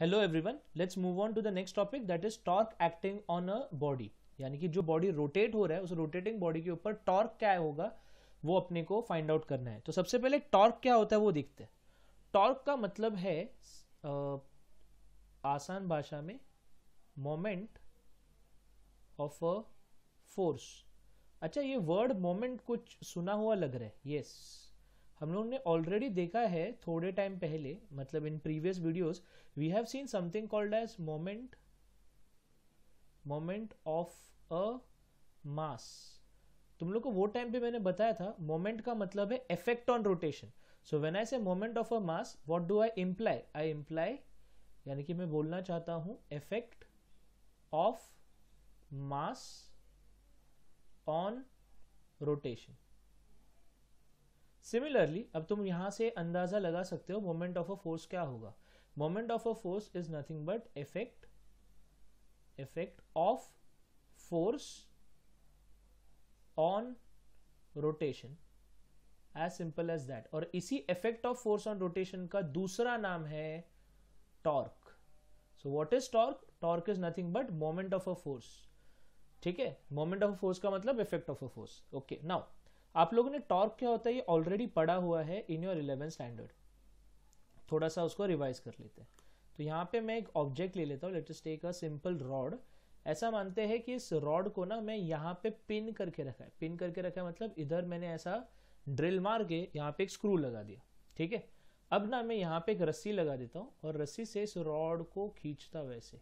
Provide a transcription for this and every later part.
Hello everyone let's move on to the next topic that is torque acting on a body यानी कि जो body rotate हो रहा है उस रोटेटिंग बॉडी के ऊपर टॉर्क क्या होगा वो अपने को फाइंड आउट करना है तो सबसे पहले टॉर्क क्या होता है वो देखते हैं टॉर्क का मतलब है आ, आसान भाषा में मोमेंट ऑफ अ फोर्स अच्छा ये वर्ड मोमेंट कुछ सुना हुआ लग रहा है यस yes. हम लोग ने ऑलरेडी देखा है थोड़े टाइम पहले मतलब in previous videos we have seen something called as moment moment of a mass तुम लोग को वो टाइम पे मैंने बताया था मोमेंट का मतलब है effect on rotation so when I say moment of a mass what do I imply I imply यानी कि मैं बोलना चाहता हूं effect of mass on rotation similarly अब तुम यहां से अंदाजा लगा सकते हो मोमेंट ऑफ अ फोर्स क्या होगा moment of a force is nothing but effect effect of force on rotation as simple as that और इसी effect of force on rotation का दूसरा नाम है torque so what is torque torque is nothing but moment of a force ठीक है moment of a force का मतलब effect of a force okay now आप लोगों ने टॉर्क क्या होता है ये ऑलरेडी पढ़ा हुआ है इन योर इलेवन स्टैंडर्ड थोड़ा सा उसको रिवाइज कर लेते हैं तो यहाँ पे मैं एक ऑब्जेक्ट ले लेता हूँ latest take a simple rod ऐसा मानते हैं कि इस रॉड को ना मैं यहाँ पे पिन करके रखा है पिन करके रखा है मतलब इधर मैंने ऐसा ड्रिल मार के यहाँ पे एक स्क्रू लगा दिया ठीक है अब ना मैं यहाँ पे एक रस्सी लगा देता हूँ और रस्सी से इस रॉड को खींचता वैसे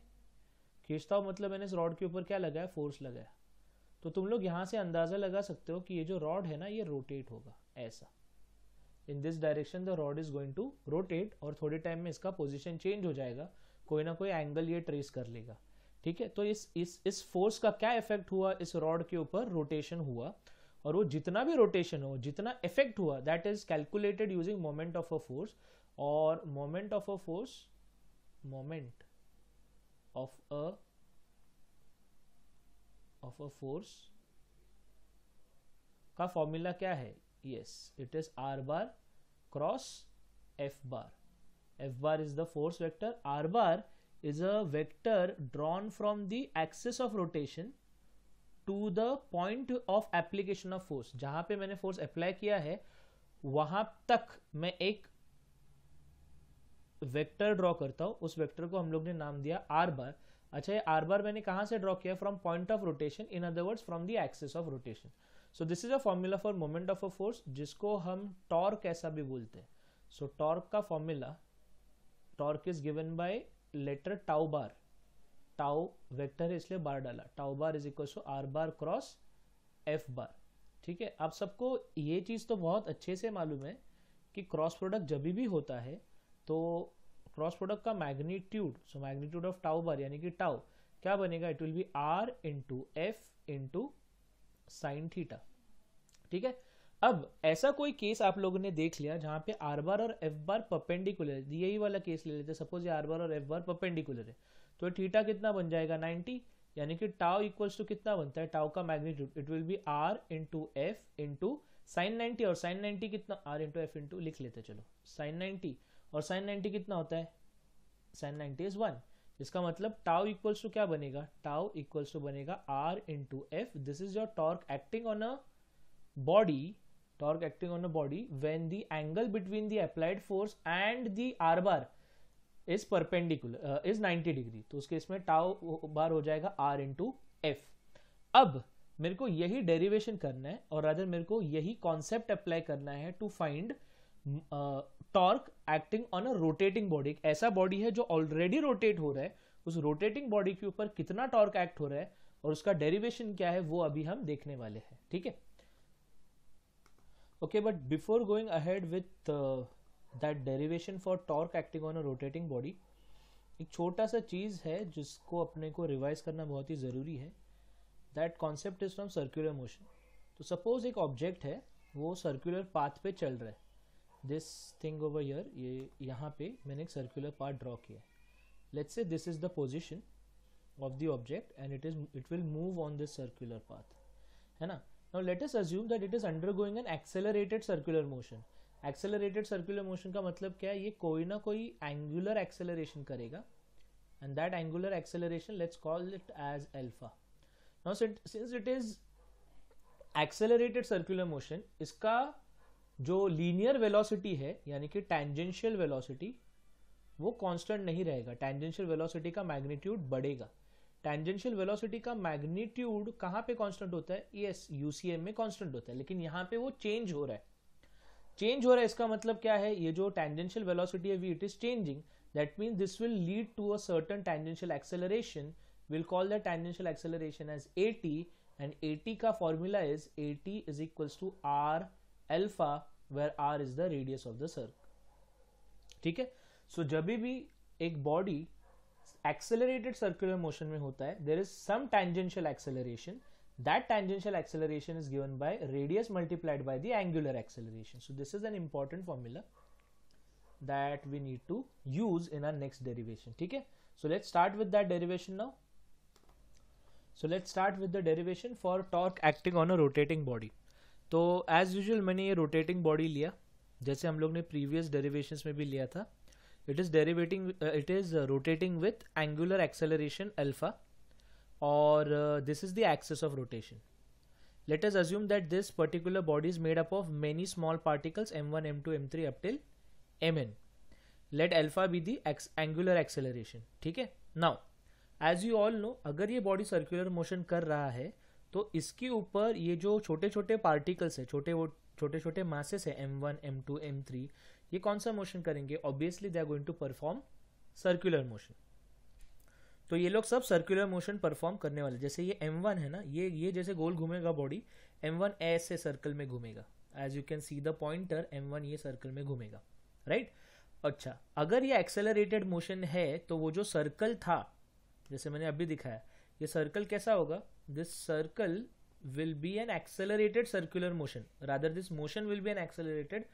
खींचता मतलब मैंने इस रॉड के ऊपर क्या लगाया फोर्स लगाया तो तुम लोग यहाँ से अंदाज़ा लगा सकते हो कि ये जो रॉड है ना ये रोटेट होगा ऐसा in this direction the rod is going to rotate और थोड़े टाइम में इसका पोजिशन चेंज हो जाएगा कोई ना कोई एंगल ये ट्रेस कर लेगा ठीक है तो इस इस इस फोर्स का क्या इफेक्ट हुआ इस रॉड के ऊपर रोटेशन हुआ और वो जितना भी रोटेशन हो जितना इफेक्ट हुआ that is calculated using moment of a force और moment of a force moment of a of a force का फॉर्मूला क्या है yes it is r bar cross f bar f bar is the force vector r bar is a vector drawn from the axis of rotation to the point of application of force जहां पे मैंने force apply किया है वहां तक मैं एक vector draw करता हूं उस वेक्टर को हम लोग ने नाम दिया आर बार अच्छा ये आर बार मैंने कहा से ड्रॉ किया from point of rotation in other words from the axis of rotation so this is a formula for moment of a force जिसको हम टॉर्क ऐसा भी बोलते हैं सो टॉर्क का formula torque is given by letter tau bar tau vector है इसलिए bar डाला tau bar is equal to r bar cross f bar ठीक है आप सबको ये चीज़ तो बहुत अच्छे से मालूम है कि क्रॉस प्रोडक्ट जब भी होता है तो क्रॉस प्रोडक्ट का magnitude so magnitude of tau bar यानी कि टाउ क्या बनेगा it will be r into f into sine theta ठीक है अब ऐसा कोई केस आप लोगों ने देख लिया जहां पे आर बार और एफ बार पपेंडिकुलर है यही वाला केस ले लेते सपोज ये आर बार और एफ बार पपेंडिकुलर है तो थीटा कितना बन जाएगा 90 यानी कि टाउ इक्वल्स टू कितना बनता है टाउ का magnitude it will be r into f into sine ninety और साइन नाइन्टी कितना आर इंटू एफ इंटू लिख लेते चलो साइन नाइन्टी और साइन नाइन्टी कितना होता है साइन नाइन्टी इज वन इसका मतलब टाउ इक्वल्स टू क्या बनेगा टाउ इक्वल्स टू बनेगा r into f this is your torque acting on a body torque acting on a body when the angle between the applied force and the r bar is perpendicular is 90 तो उसके इसमें tau बार हो जाएगा are into F अब मेरे को यही derivation करना है और राजर मेरे को यही कॉन्सेप्ट अप्लाई करना है to find torque acting on a rotating body ऐसा बॉडी है जो ऑलरेडी रोटेट हो रहा है उस रोटेटिंग बॉडी के ऊपर कितना टॉर्क एक्ट हो रहा है और उसका डेरिवेशन क्या है वो अभी हम देखने वाले हैं ठीक है okay but before going ahead with that derivation for torque acting on a rotating body एक छोटा सा चीज़ है जिसको अपने को रिवाइज करना बहुत ही ज़रूरी है that concept is from circular motion तो सपोज एक ऑब्जेक्ट है वो सर्कुलर पाथ पे चल रहा है दिस थिंग ओवर ईयर ये यहाँ पे मैंने एक सर्कुलर पार्ट ड्रॉ किया let's say this is the position of the object and it is it will move on this circular path है ना now let us assume that it is going an accelerated circular motion accelerated circular motion का मतलब क्या है ये कोई ना कोई एंगुलर एक्सेलरेशन करेगा and that angular acceleration let's call it as alpha now since it is accelerated circular motion इसका जो लीनियर वेलोसिटी है यानी कि टेंजेंशियल वेलोसिटी वो कांस्टेंट नहीं रहेगा टेंजेंशियल वेलोसिटी का मैग्नीट्यूड बढ़ेगा टेंजेंशियल वेलोसिटी का मैग्नीट्यूड कहाँ पे कांस्टेंट होता है यस यूसीएम में कांस्टेंट होता है लेकिन यहाँ पे वो चेंज हो रहा है चेंज हो रहा है इसका मतलब क्या है ये जो टेंजेंशियल वेलोसिटी है v it is changing that mean this will lead to a certain tangential acceleration will call the tangential acceleration as a and a का formula is a t is equals to r alpha where r is the radius of the circle ठीक है so, जब भी एक body accelerated circular motion में होता है there is some tangential that tangential acceleration is given by radius multiplied by the angular acceleration. So this is an important formula that we need to use in our next derivation. Okay? So let's start with that derivation now. So let's start with the derivation for torque acting on a rotating body. तो as usual मैंने ये rotating body लिया जैसे हम लोग ने previous derivation में भी लिया था it is derivating it is rotating with angular acceleration alpha और this is the axis of rotation let's assume that this particular body is made up of many small particles M one M two M three up till M N let alpha be the angular acceleration ठीक है now as you all know अगर ये body circular motion कर रहा है तो इसके ऊपर ये जो छोटे छोटे पार्टिकल्स है छोटे वो छोटे छोटे मासेस है M one M two M three ये कौन सा मोशन करेंगे obviously they are going to perform circular motion तो ये लोग सब सर्कुलर मोशन परफॉर्म करने वाले जैसे ये एम वन है ना ये ये जैसे गोल घूमेगा बॉडी एम वन ऐसे सर्कल में घूमेगा as you can see the pointer M one ये सर्कल में घूमेगा राइट अच्छा अगर ये एक्सेलरेटेड मोशन है तो वो जो सर्कल था जैसे मैंने अभी दिखाया ये सर्कल कैसा होगा this circle will be an accelerated circular motion rather this motion will be an accelerated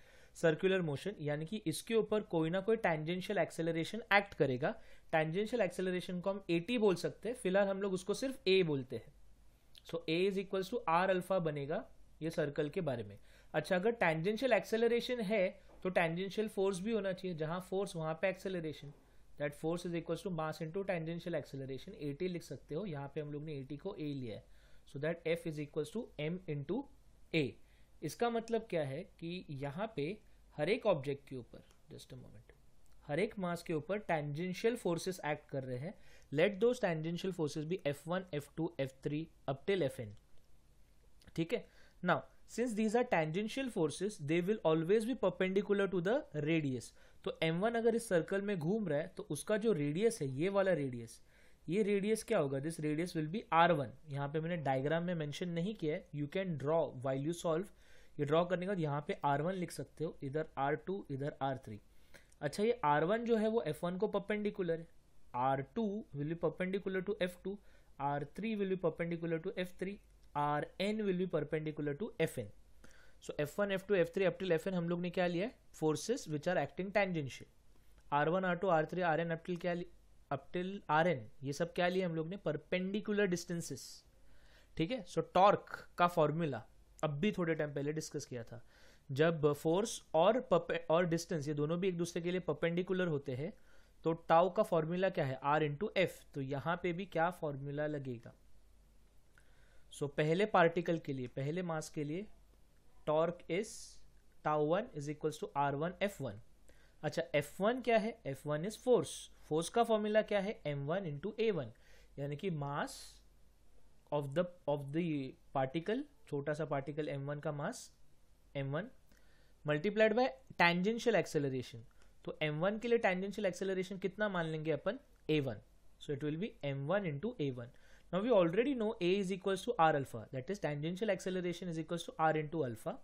circular motion यानी कि इसके ऊपर कोई ना कोई टेंजेंशियल एक्सेलरेशन एक्ट करेगा टेंजेंशियल एक्सेलरेशन को हम ए टी बोल सकते हैं फिलहाल हम लोग उसको सिर्फ ए बोलते हैं so A is equal to R alpha बनेगा ये सर्कल के बारे में अच्छा अगर टेंजेंशियल एक्सेलरेशन है तो टेंजेंशियल फोर्स भी होना चाहिए जहां फोर्स वहां पर acceleration that force is equal to mass into tangential acceleration A T लिख सकते हो यहाँ पे हम लोग ने ए टी को ए लिया है so that F is equal to M into A इसका मतलब क्या है कि यहाँ पे हर एक ऑब्जेक्ट के ऊपर जस्ट अ मोमेंट हर एक मास के ऊपर टेंजेंशियल फोर्सेस एक्ट कर रहे हैं लेट दो टेंजेंशियल फोर्सेस भी F one F two F three up till F N ठीक है now since these are tangential forces they will always be perpendicular to the radius तो m1 अगर इस सर्कल में घूम रहा है तो उसका जो रेडियस है ये वाला रेडियस ये रेडियस क्या होगा this radius will be R one यहाँ पे मैंने डायग्राम में मेंशन नहीं किया है you can draw while you solve ये ड्रॉ करने के बाद यहाँ पे आर वन लिख सकते हो इधर आर टू इधर आर थ्री अच्छा ये आर वन जो है वो एफ वन को पपेंडिकुलर है R two will be perpendicular to F two R three will be perpendicular to F three R N will be perpendicular Rn will be perpendicular to Fn. So F1, F2, F3 up F N हम लोग ने क्या लिया है forces which are acting tangential R one R two R three R N up till क्या up till R N ये सब क्या लिया हम लोग ने परपेंडिकुलर डिस्टेंसेस ठीक है सो टॉर्क का फॉर्मूला अब भी थोड़े टाइम पहले डिस्कस किया था जब फोर्स और और डिस्टेंस ये दोनों भी एक दूसरे के लिए परपेंडिकुलर होते हैं तो टाउ का फॉर्मूला क्या है आर इंटू एफ तो यहाँ पे भी क्या फॉर्मूला लगेगा सो so, पहले पार्टिकल के लिए पहले मास के लिए torque is tau one is equal to R one F one अच्छा एफ वन क्या है F one is force force का फॉर्मूला क्या है M one into A one यानी कि mass of the of the particle छोटा सा पार्टिकल एम वन का mass M one multiplied by tangential acceleration तो एम वन के लिए टेंजेंशियल एक्सेलरेशन कितना मान लेंगे अपन A one so it will be M one into A one Now we already know A is equals to R alpha that is tangential acceleration is equals to R into alpha.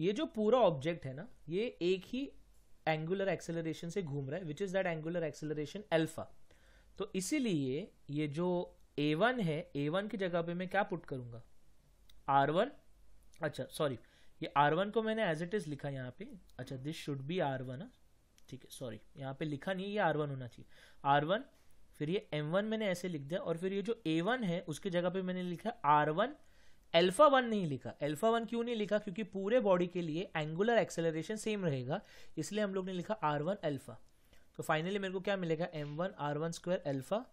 ये जो पूरा object है ना ये एक ही angular acceleration से घूम रहा है which is that angular acceleration alpha तो इसीलिए ये जो a1 है ए वन की जगह पे मैं क्या पुट करूंगा आर वन अच्छा सॉरी ये आर वन को मैंने एज इट इज लिखा यहाँ पे अच्छा this should be R one ठीक है सॉरी यहाँ पे लिखा नहीं ये आर वन होना चाहिए आर वन फिर ये M1 मैंने ऐसे लिख दिया और फिर ये जो A1 है उसकी जगह पे मैंने लिखा R1 अल्फा वन नहीं लिखा अल्फा वन क्यों नहीं लिखा क्योंकि पूरे बॉडी के लिए एंगुलर एक्सेलरेशन सेम रहेगा इसलिए हम लोग ने लिखा आर वन एल्फा तो फाइनली मेरे को क्या मिलेगा M one R one square alpha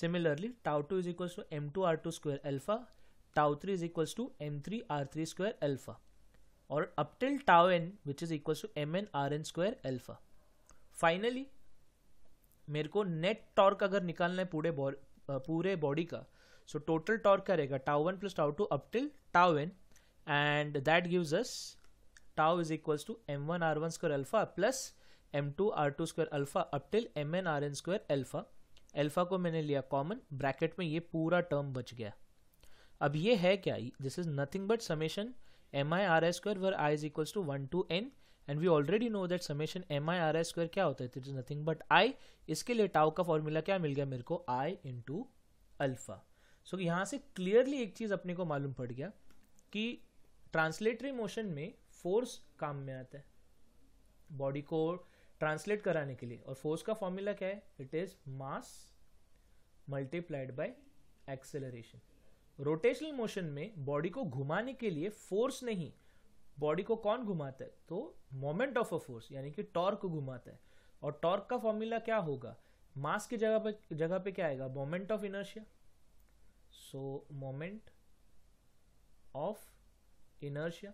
similarly tau two is equals to M two R two square alpha tau three is equals to M three R three square alpha और up till tau N which is equals to M N R N square alpha finally मेरे को net torque अगर निकालना है पूरे पूरे body का so total torque क्या रहेगा tau one plus tau two up till N and that gives us tau is equals to M one R one square alpha plus M two R two square alpha up till M N R N square alpha alpha को मैंने लिया common bracket में ये पूरा term बच गया अब ये है क्या this is nothing but summation M I R I square where I is equals to one two N and we already know that summation M I R I square क्या होता है it is nothing but I इसके लिए tau का formula क्या मिल गया मेरे को आई इंटू अल्फा सो यहाँ से क्लियरली एक चीज़ अपने को मालूम पड़ गया कि ट्रांसलेटरी मोशन में फोर्स काम में आता है बॉडी को ट्रांसलेट कराने के लिए और फोर्स का फॉर्मूला क्या है it is mass multiplied by acceleration rotational motion में बॉडी को घुमाने के लिए फोर्स नहीं बॉडी को कौन घुमाता है तो मोमेंट ऑफ अ फोर्स यानी कि टॉर्क घुमाता है और टॉर्क का फॉर्मूला क्या होगा मास की जगह पे जगह पे क्या आएगा moment of inertia so moment of inertia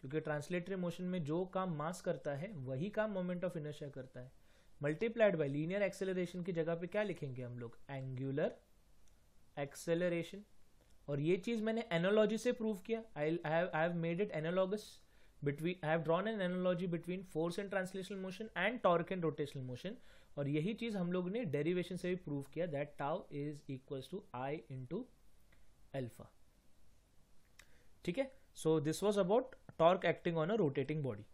क्योंकि ट्रांसलेटरी मोशन में जो काम मास करता है वही काम मोमेंट ऑफ इनर्शिया करता है मल्टीप्लाइड बाय लीनियर एक्सेलरेशन की जगह पे क्या लिखेंगे हम लोग एंगुलर एक्सेलरेशन और ये चीज़ मैंने एनोलॉजी से प्रूव किया I have made it analogous between I have drawn an analogy between force and translational motion and torque and rotational motion और यही चीज़ हम लोग ने डेरिवेशन से भी प्रूव किया that tau is equal to I into alpha ठीक है so this was about torque acting on a rotating body